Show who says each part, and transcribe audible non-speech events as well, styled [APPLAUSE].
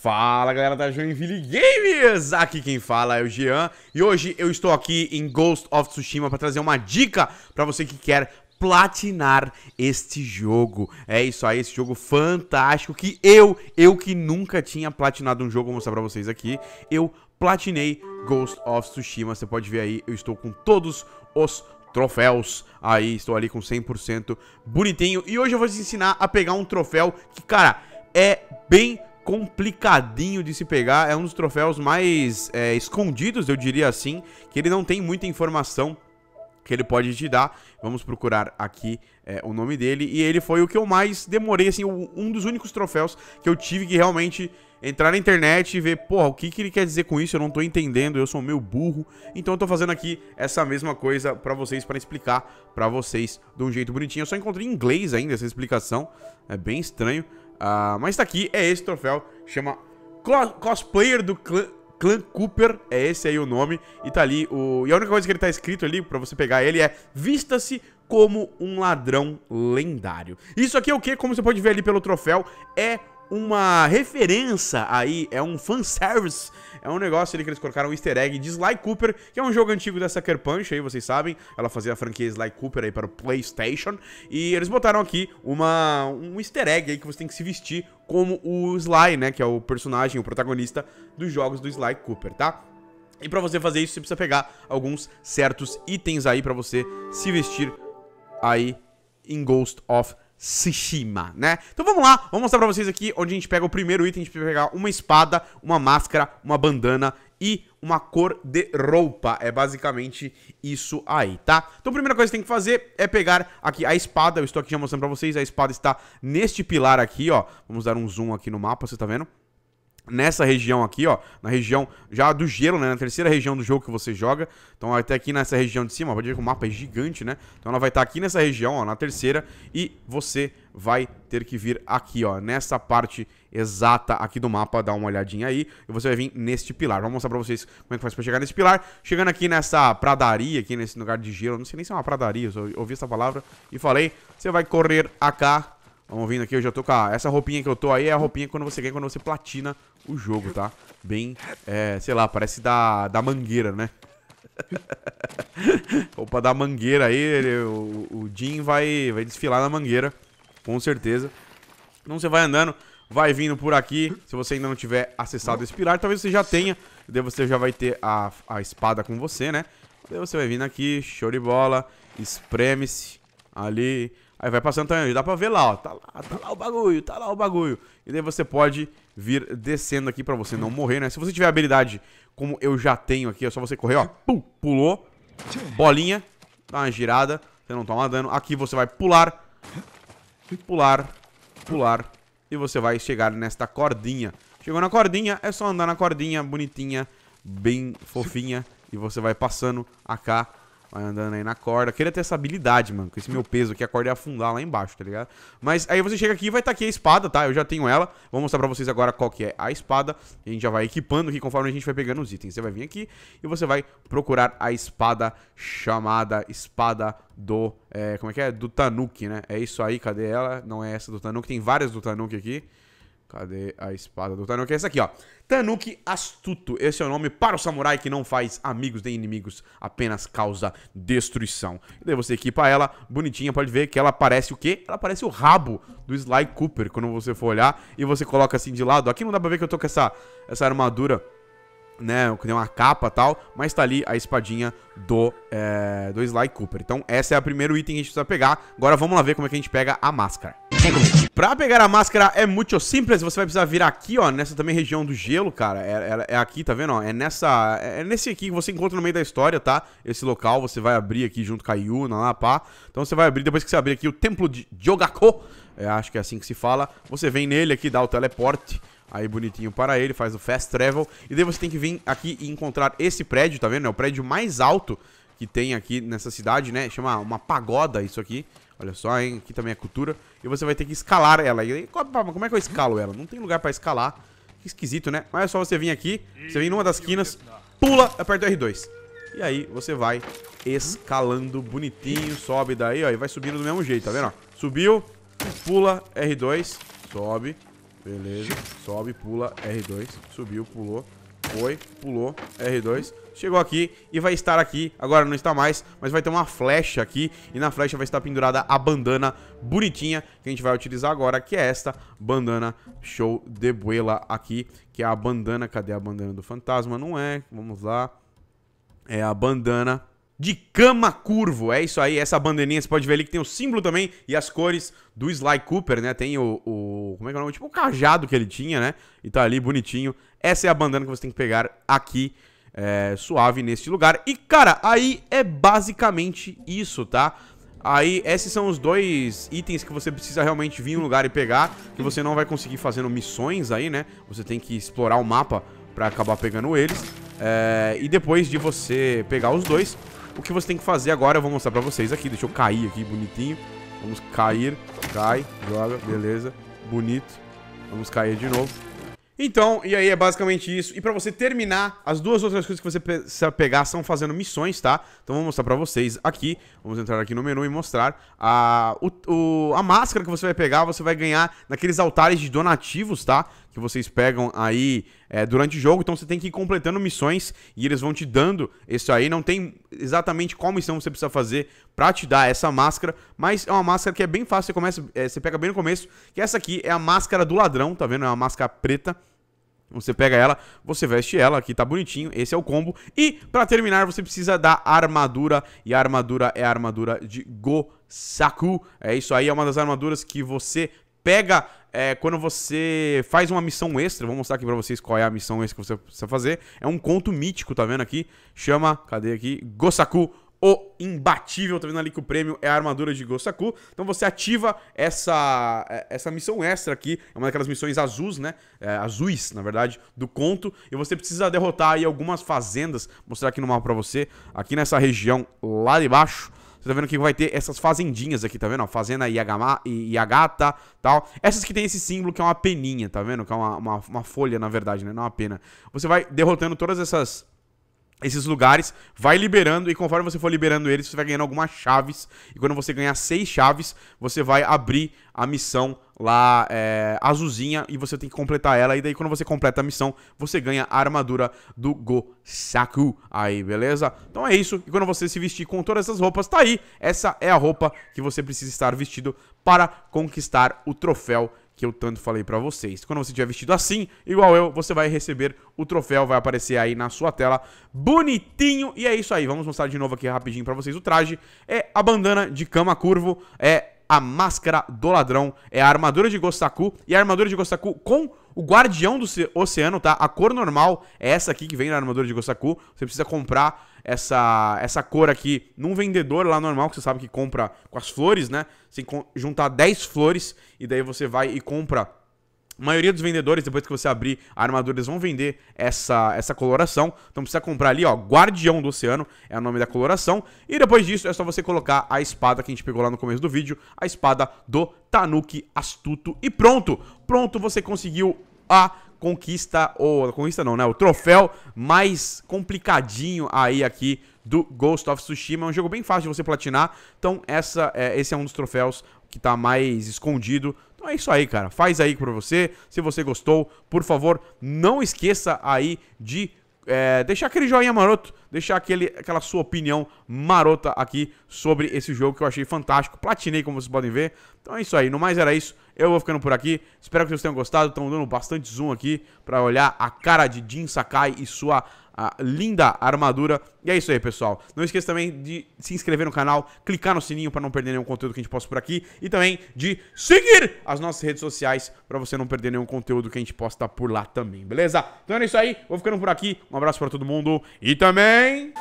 Speaker 1: Fala galera da Joinville Games! Aqui quem fala é o Jean e hoje eu estou aqui em Ghost of Tsushima para trazer uma dica para você que quer platinar este jogo. É isso aí, esse jogo fantástico que eu, eu que nunca tinha platinado um jogo, vou mostrar para vocês aqui, eu platinei Ghost of Tsushima, você pode ver aí, eu estou com todos os troféus aí, estou ali com 100% bonitinho. E hoje eu vou te ensinar a pegar um troféu que, cara, é bem complicadinho de se pegar. É um dos troféus mais é, escondidos, eu diria assim, que ele não tem muita informação que ele pode te dar. Vamos procurar aqui é, o nome dele. E ele foi o que eu mais demorei, assim, um dos únicos troféus que eu tive que realmente entrar na internet e ver, porra, o que, que ele quer dizer com isso? Eu não tô entendendo, eu sou meio burro. Então eu tô fazendo aqui essa mesma coisa para vocês, para explicar para vocês de um jeito bonitinho. Eu só encontrei em inglês ainda essa explicação, é bem estranho. Uh, mas tá aqui, é esse troféu. Chama Cosplayer do Clã, Clã Cooper. É esse aí o nome. E tá ali o... E a única coisa que ele tá escrito ali, pra você pegar ele, é Vista-se como um ladrão lendário. Isso aqui é o que? Como você pode ver ali pelo troféu, é uma referência aí, é um fanservice, é um negócio ali que eles colocaram um easter egg de Sly Cooper, que é um jogo antigo da Sucker Punch, aí vocês sabem, ela fazia a franquia Sly Cooper aí para o Playstation, e eles botaram aqui uma, um easter egg aí que você tem que se vestir como o Sly, né, que é o personagem, o protagonista dos jogos do Sly Cooper, tá? E para você fazer isso, você precisa pegar alguns certos itens aí para você se vestir aí em Ghost of Tsushima, né? Então vamos lá, vou mostrar pra vocês aqui onde a gente pega o primeiro item, a gente pegar uma espada, uma máscara, uma bandana e uma cor de roupa. É basicamente isso aí, tá? Então a primeira coisa que tem que fazer é pegar aqui a espada, eu estou aqui já mostrando pra vocês, a espada está neste pilar aqui, ó. Vamos dar um zoom aqui no mapa, você tá vendo? nessa região aqui, ó, na região já do gelo, né, na terceira região do jogo que você joga. Então até tá aqui nessa região de cima, ó, pode ver que o mapa é gigante, né? Então ela vai estar tá aqui nessa região, ó, na terceira, e você vai ter que vir aqui, ó, nessa parte exata aqui do mapa, dá uma olhadinha aí, e você vai vir neste pilar. Vou mostrar pra vocês como é que faz pra chegar nesse pilar. Chegando aqui nessa pradaria, aqui nesse lugar de gelo, não sei nem se é uma pradaria, eu ouvi essa palavra e falei, você vai correr aqui Vamos vindo aqui, eu já tô com a... Essa roupinha que eu tô aí é a roupinha quando você ganha, quando você platina o jogo, tá? Bem, é, sei lá, parece da, da mangueira, né? [LAUGHS] Roupa da mangueira aí, ele, o, o Jim vai, vai desfilar na mangueira, com certeza. Então você vai andando, vai vindo por aqui. Se você ainda não tiver acessado esse pilar, talvez você já tenha. Daí você já vai ter a, a espada com você, né? Daí você vai vindo aqui, show de bola, espreme-se ali... Aí vai passando também dá pra ver lá, ó. Tá lá, tá lá o bagulho, tá lá o bagulho. E daí você pode vir descendo aqui pra você não morrer, né? Se você tiver habilidade como eu já tenho aqui, é só você correr, ó. Pum, pulou. Bolinha. Dá uma girada. Você não toma dano. Aqui você vai pular. Pular. Pular. E você vai chegar nesta cordinha. Chegou na cordinha, é só andar na cordinha bonitinha, bem fofinha. E você vai passando a cá Vai andando aí na corda. Queria ter essa habilidade, mano. Com esse meu peso aqui, a corda ia afundar lá embaixo, tá ligado? Mas aí você chega aqui e vai estar tá aqui a espada, tá? Eu já tenho ela. Vou mostrar pra vocês agora qual que é a espada. A gente já vai equipando aqui conforme a gente vai pegando os itens. Você vai vir aqui e você vai procurar a espada chamada espada do... É, como é que é? Do Tanuki, né? É isso aí, cadê ela? Não é essa do Tanuki. Tem várias do Tanuki aqui. Cadê a espada do Tanuki? Essa aqui, ó. Tanuki Astuto. Esse é o nome para o samurai que não faz amigos nem inimigos, apenas causa destruição. E daí você equipa ela, bonitinha, pode ver que ela parece o quê? Ela parece o rabo do Sly Cooper, quando você for olhar. E você coloca assim de lado. Aqui não dá pra ver que eu tô com essa, essa armadura né, tem uma capa e tal, mas tá ali a espadinha do, é, do Sly Cooper. Então, essa é o primeiro item que a gente precisa pegar. Agora vamos lá ver como é que a gente pega a máscara. Vem Pra pegar a máscara é muito simples, você vai precisar vir aqui, ó, nessa também região do gelo, cara. É, é, é aqui, tá vendo, ó? É nessa... É, é nesse aqui que você encontra no meio da história, tá? Esse local, você vai abrir aqui junto com a Yuna, lá, pá. Então você vai abrir, depois que você abrir aqui o Templo de Jogako, é, acho que é assim que se fala, você vem nele aqui, dá o teleporte aí bonitinho para ele, faz o fast travel. E daí você tem que vir aqui e encontrar esse prédio, tá vendo? É o prédio mais alto que tem aqui nessa cidade, né? Chama uma pagoda isso aqui. Olha só, hein? Aqui também é cultura. E você vai ter que escalar ela. E aí, como é que eu escalo ela? Não tem lugar pra escalar. Que esquisito, né? Mas é só você vir aqui, você vem numa das quinas, pula, aperta o R2. E aí você vai escalando bonitinho, sobe daí, ó, e vai subindo do mesmo jeito, tá vendo? Subiu, pula, R2, sobe, beleza, sobe, pula, R2, subiu, pulou, foi, pulou, R2, chegou aqui e vai estar aqui, agora não está mais, mas vai ter uma flecha aqui e na flecha vai estar pendurada a bandana bonitinha que a gente vai utilizar agora, que é esta bandana show de buela aqui, que é a bandana, cadê a bandana do fantasma? Não é, vamos lá, é a bandana de cama curvo. É isso aí, essa bandeirinha, você pode ver ali que tem o símbolo também e as cores do Sly Cooper, né? Tem o, o como é que é o nome? Tipo o cajado que ele tinha, né? E tá ali bonitinho. Essa é a bandana que você tem que pegar aqui é, suave neste lugar. E, cara, aí é basicamente isso, tá? Aí, esses são os dois itens que você precisa realmente vir em um lugar e pegar, que você não vai conseguir fazendo missões aí, né? Você tem que explorar o mapa pra acabar pegando eles. É, e depois de você pegar os dois, o que você tem que fazer agora eu vou mostrar pra vocês aqui. Deixa eu cair aqui bonitinho. Vamos cair, cai, joga, beleza. Bonito. Vamos cair de novo. Então, e aí é basicamente isso. E para você terminar, as duas outras coisas que você precisa pegar são fazendo missões, tá? Então vou mostrar para vocês aqui. Vamos entrar aqui no menu e mostrar a, o, o, a máscara que você vai pegar. Você vai ganhar naqueles altares de donativos, tá? que vocês pegam aí é, durante o jogo. Então você tem que ir completando missões e eles vão te dando isso aí. Não tem exatamente qual missão você precisa fazer para te dar essa máscara, mas é uma máscara que é bem fácil. Você, começa, é, você pega bem no começo, que essa aqui é a máscara do ladrão, tá vendo? É uma máscara preta. Você pega ela, você veste ela, aqui tá bonitinho, esse é o combo. E para terminar, você precisa da armadura, e a armadura é a armadura de Go Saku. É isso aí, é uma das armaduras que você pega é, quando você faz uma missão extra, vou mostrar aqui pra vocês qual é a missão extra que você precisa fazer. É um conto mítico, tá vendo aqui? Chama, cadê aqui? Gosaku o imbatível, tá vendo ali que o prêmio é a armadura de Gosaku. Então você ativa essa, é, essa missão extra aqui, é uma daquelas missões azuis, né? É, azuis, na verdade, do conto. E você precisa derrotar aí algumas fazendas, Vou mostrar aqui no mapa pra você, aqui nessa região lá de baixo. Você tá vendo que vai ter essas fazendinhas aqui, tá vendo? fazenda Yagama, Yagata e tal. Essas que tem esse símbolo que é uma peninha, tá vendo? Que é uma, uma, uma folha, na verdade, né? Não é uma pena. Você vai derrotando todas essas esses lugares, vai liberando e conforme você for liberando eles, você vai ganhando algumas chaves. E quando você ganhar seis chaves, você vai abrir a missão lá é, azulzinha e você tem que completar ela. E daí, quando você completa a missão, você ganha a armadura do Gosaku. Aí, beleza? Então é isso. E quando você se vestir com todas essas roupas, tá aí. Essa é a roupa que você precisa estar vestido para conquistar o troféu que eu tanto falei para vocês. Quando você tiver vestido assim, igual eu, você vai receber o troféu, vai aparecer aí na sua tela, bonitinho. E é isso aí, vamos mostrar de novo aqui rapidinho para vocês o traje. É a bandana de cama curvo, é a máscara do ladrão, é a armadura de Gostaku e a armadura de Gostaku com o guardião do oceano, tá? A cor normal é essa aqui que vem na armadura de Gostaku. Você precisa comprar essa, essa cor aqui num vendedor lá normal, que você sabe que compra com as flores, né? Você juntar 10 flores e daí você vai e compra a maioria dos vendedores, depois que você abrir a armadura, eles vão vender essa, essa coloração. Então precisa comprar ali, ó, Guardião do Oceano é o nome da coloração. E depois disso é só você colocar a espada que a gente pegou lá no começo do vídeo, a espada do Tanuki Astuto. E pronto! Pronto, você conseguiu a conquista, ou conquista não, né? O troféu mais complicadinho aí aqui do Ghost of Tsushima. É um jogo bem fácil de você platinar. Então, essa, é, esse é um dos troféus que tá mais escondido. Então é isso aí, cara. Faz aí pra você. Se você gostou, por favor, não esqueça aí de é, deixar aquele joinha maroto, deixar aquele, aquela sua opinião marota aqui sobre esse jogo que eu achei fantástico. Platinei, como vocês podem ver. Então é isso aí. No mais era isso. Eu vou ficando por aqui. Espero que vocês tenham gostado. Estão dando bastante zoom aqui pra olhar a cara de Jin Sakai e sua linda armadura. E é isso aí, pessoal. Não esqueça também de se inscrever no canal, clicar no sininho para não perder nenhum conteúdo que a gente posta por aqui e também de seguir as nossas redes sociais para você não perder nenhum conteúdo que a gente posta por lá também, beleza? Então é isso aí, vou ficando por aqui. Um abraço para todo mundo e também